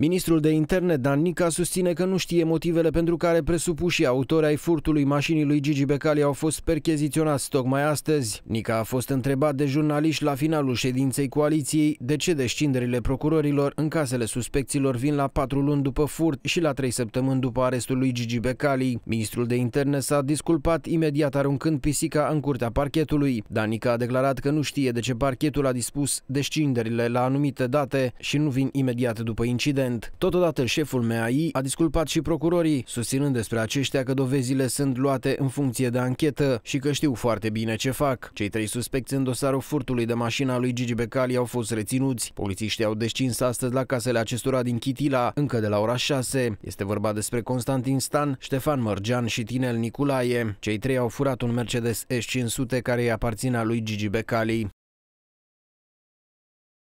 Ministrul de interne Dan Nica susține că nu știe motivele pentru care presupușii autori ai furtului mașinii lui Gigi Becali au fost percheziționați tocmai astăzi. Nica a fost întrebat de jurnaliști la finalul ședinței coaliției de ce descinderile procurorilor în casele suspecților vin la patru luni după furt și la trei săptămâni după arestul lui Gigi Becali. Ministrul de interne s-a disculpat imediat aruncând pisica în curtea parchetului. Dan Nica a declarat că nu știe de ce parchetul a dispus descinderile la anumite date și nu vin imediat după incident prezent. Totodată, șeful MAI a disculpat și procurorii, susținând despre aceștia că dovezile sunt luate în funcție de anchetă și că știu foarte bine ce fac. Cei trei suspecți în dosarul furtului de mașina lui Gigi Becali au fost reținuți. Polițiștii au descins astăzi la casele acestora din Chitila, încă de la ora 6. Este vorba despre Constantin Stan, Ștefan Mărgean și Tinel Niculae. Cei trei au furat un Mercedes S500 care îi aparținea lui Gigi Becali.